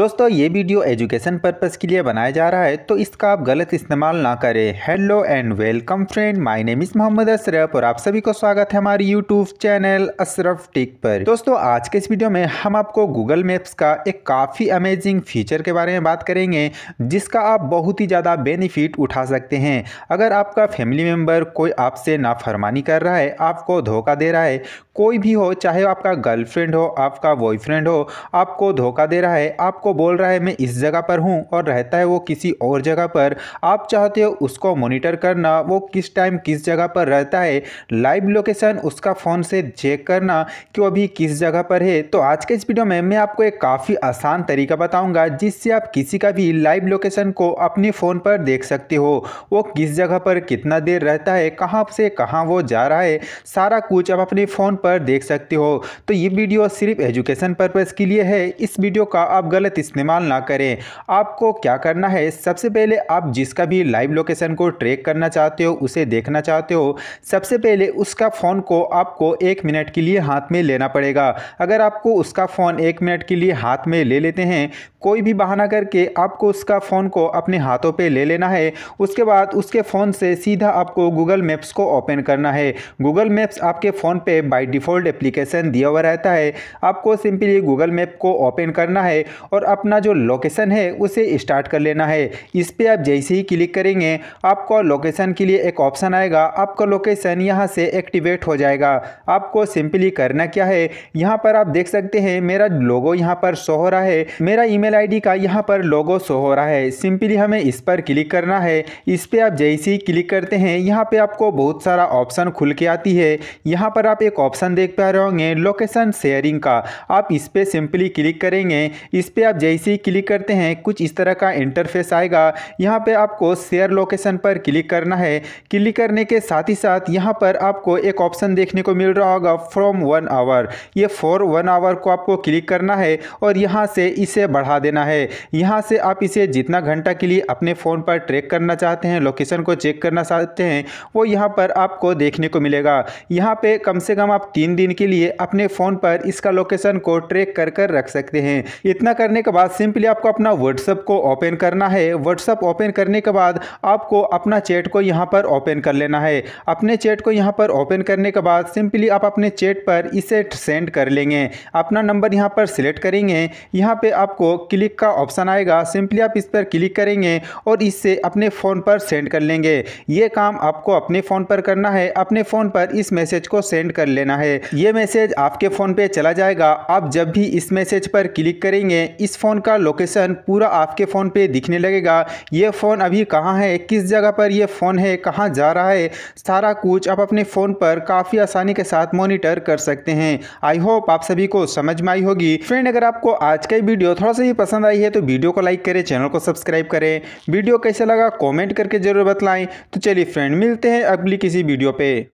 दोस्तों ये video education purpose के लिए बनाया जा रहा है तो इसका आप गलत इस्तेमाल ना करें hello and welcome friend my name is Mohammad Ashraf और आप सभी को स्वागत है हमारे यूट्यूब चैनल अशरफ टिक पर दोस्तों आज के इस वीडियो में हम आपको गूगल मैप्स का एक काफ़ी अमेजिंग फीचर के बारे में बात करेंगे जिसका आप बहुत ही ज़्यादा बेनिफिट उठा सकते हैं अगर आपका फैमिली मेम्बर कोई आपसे नाफरमानी कर रहा है आपको धोखा दे रहा है कोई भी हो चाहे आपका गर्लफ्रेंड हो आपका बॉयफ्रेंड हो आपको धोखा दे रहा है आपको आपको बोल रहा है मैं इस जगह पर हूँ और रहता है वो किसी और जगह पर आप चाहते हो उसको मोनिटर करना वो किस टाइम किस जगह पर रहता है लाइव लोकेशन उसका फ़ोन से चेक करना कि वो अभी किस जगह पर है तो आज के इस वीडियो में मैं आपको एक काफ़ी आसान तरीका बताऊंगा जिससे आप किसी का भी लाइव लोकेशन को अपने फ़ोन पर देख सकते हो वो किस जगह पर कितना देर रहता है कहाँ से कहाँ वो जा रहा है सारा कुछ आप अपने फ़ोन पर देख सकते हो तो ये वीडियो सिर्फ एजुकेशन पर्पज़ के लिए है इस वीडियो का आप गलत इस्तेमाल ना करें आपको क्या करना है सबसे पहले आप जिसका भी लाइव लोकेशन को ट्रैक करना चाहते हो उसे देखना चाहते हो सबसे पहले उसका फ़ोन को आपको एक मिनट के लिए हाथ में लेना पड़ेगा अगर आपको उसका फ़ोन एक मिनट के लिए हाथ में ले लेते हैं कोई भी बहाना करके आपको उसका फ़ोन को अपने हाथों पे ले लेना है उसके बाद उसके फ़ोन से सीधा आपको गूगल मैप्स को ओपन करना है गूगल मैप्स आपके फ़ोन पे बाय डिफ़ॉल्ट एप्लीकेशन दिया हुआ रहता है आपको सिंपली गूगल मैप को ओपन करना है और अपना जो लोकेशन है उसे स्टार्ट कर लेना है इस पर आप जैसे ही क्लिक करेंगे आपको लोकेशन के लिए एक ऑप्शन आएगा आपका लोकेशन यहाँ से एक्टिवेट हो जाएगा आपको सिंपली करना क्या है यहाँ पर आप देख सकते हैं मेरा लोगो यहाँ पर शो हो रहा है मेरा ईमेल ईमेल आईडी का यहाँ पर लोगो शो हो रहा है सिंपली हमें इस पर क्लिक करना है इस पर आप जैसे ही क्लिक करते हैं यहाँ पे आपको बहुत सारा ऑप्शन खुल के आती है यहाँ पर आप एक ऑप्शन देख पा रहे होंगे लोकेशन शेयरिंग का आप इस पर सिंपली क्लिक करेंगे इस पर आप जैसे ही क्लिक करते हैं कुछ इस तरह का इंटरफेस आएगा यहाँ पर आपको शेयर लोकेशन पर क्लिक करना है क्लिक करने के साथ ही साथ यहाँ पर आपको एक ऑप्शन देखने को मिल रहा होगा फ्रॉम वन आवर ये फॉर वन आवर को आपको क्लिक करना है और यहाँ से इसे बढ़ा लगा देना है यहाँ से आप इसे जितना घंटा के लिए अपने फ़ोन पर ट्रैक करना चाहते हैं लोकेशन को चेक करना चाहते हैं वो यहाँ पर आपको देखने को मिलेगा यहाँ पे कम से कम आप तीन दिन के लिए अपने फ़ोन पर इसका लोकेशन को ट्रैक कर कर रख सकते हैं इतना करने के बाद सिंपली आपको अपना व्हाट्सअप को ओपन करना है व्हाट्सअप ओपन करने के बाद आपको अपना चैट को यहाँ पर ओपन कर लेना है अपने चैट को यहाँ पर ओपन करने के बाद सिंपली आप अपने चैट पर इसे सेंड कर लेंगे अपना नंबर यहाँ पर सिलेक्ट करेंगे यहाँ पे आपको क्लिक का ऑप्शन आएगा सिंपली आप इस पर क्लिक करेंगे और इससे अपने फ़ोन पर सेंड कर लेंगे ये काम आपको अपने फ़ोन पर करना है अपने फ़ोन पर इस मैसेज को सेंड कर लेना है ये मैसेज आपके फ़ोन पर चला जाएगा आप जब भी इस मैसेज पर क्लिक करेंगे इस फ़ोन का लोकेशन पूरा आपके फ़ोन पे दिखने लगेगा ये फ़ोन अभी कहाँ है किस जगह पर यह फ़ोन है कहाँ जा रहा है सारा कुछ आप अपने फ़ोन पर काफ़ी आसानी के साथ मॉनिटर कर सकते हैं आई होप आप सभी को समझ में आई होगी फ्रेंड अगर आपको आज का वीडियो थोड़ा सा पसंद आई है तो वीडियो को लाइक करें चैनल को सब्सक्राइब करें वीडियो कैसा लगा कॉमेंट करके जरूर बतलाएं तो चलिए फ्रेंड मिलते हैं अगली किसी वीडियो पे